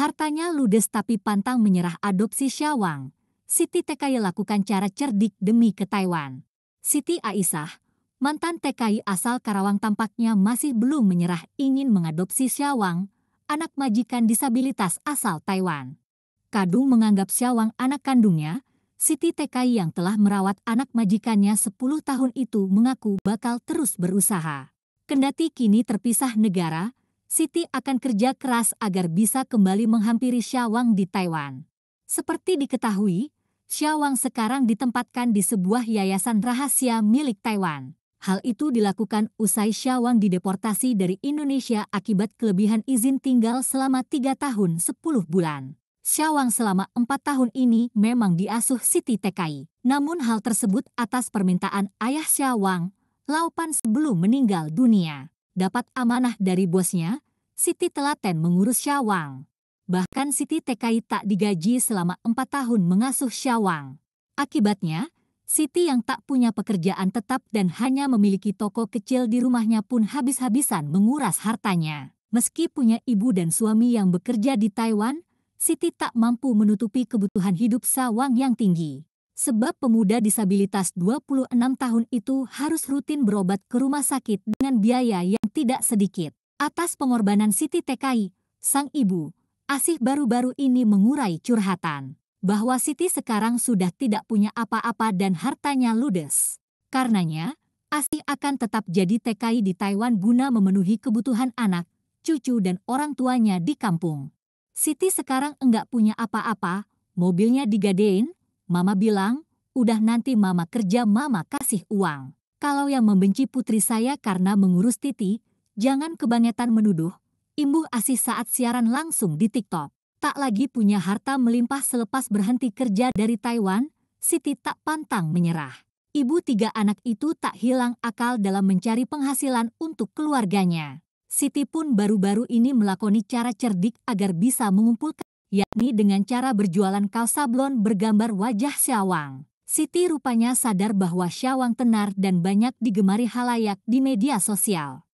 Hartanya ludes tapi pantang menyerah adopsi Syawang. Siti TKI lakukan cara cerdik demi ke Taiwan. Siti Aisyah, mantan TKI asal Karawang tampaknya masih belum menyerah ingin mengadopsi Syawang, anak majikan disabilitas asal Taiwan. Kadung menganggap Syawang anak kandungnya, Siti TKI yang telah merawat anak majikannya 10 tahun itu mengaku bakal terus berusaha. Kendati kini terpisah negara, Siti akan kerja keras agar bisa kembali menghampiri Xiawang di Taiwan. Seperti diketahui, Xiawang sekarang ditempatkan di sebuah yayasan rahasia milik Taiwan. Hal itu dilakukan usai Syawang dideportasi dari Indonesia akibat kelebihan izin tinggal selama 3 tahun 10 bulan. Syawang selama 4 tahun ini memang diasuh Siti TKI. Namun hal tersebut atas permintaan ayah Syawang, Laupan sebelum meninggal dunia dapat amanah dari bosnya, Siti telaten mengurus Syawang. Bahkan Siti TKI tak digaji selama empat tahun mengasuh Syawang. Akibatnya, Siti yang tak punya pekerjaan tetap dan hanya memiliki toko kecil di rumahnya pun habis-habisan menguras hartanya. Meski punya ibu dan suami yang bekerja di Taiwan, Siti tak mampu menutupi kebutuhan hidup Sawang yang tinggi sebab pemuda disabilitas 26 tahun itu harus rutin berobat ke rumah sakit dengan biaya yang tidak sedikit. Atas pengorbanan Siti TKI, sang ibu, Asih baru-baru ini mengurai curhatan bahwa Siti sekarang sudah tidak punya apa-apa dan hartanya ludes. Karenanya, Asih akan tetap jadi TKI di Taiwan guna memenuhi kebutuhan anak, cucu dan orang tuanya di kampung. Siti sekarang enggak punya apa-apa, mobilnya digadein, Mama bilang, udah nanti mama kerja mama kasih uang. Kalau yang membenci putri saya karena mengurus Titi, jangan kebangetan menuduh, imbuh asih saat siaran langsung di TikTok. Tak lagi punya harta melimpah selepas berhenti kerja dari Taiwan, Siti tak pantang menyerah. Ibu tiga anak itu tak hilang akal dalam mencari penghasilan untuk keluarganya. Siti pun baru-baru ini melakoni cara cerdik agar bisa mengumpulkan yakni dengan cara berjualan kaos sablon bergambar wajah Syawang. Siti rupanya sadar bahwa Syawang tenar dan banyak digemari halayak di media sosial.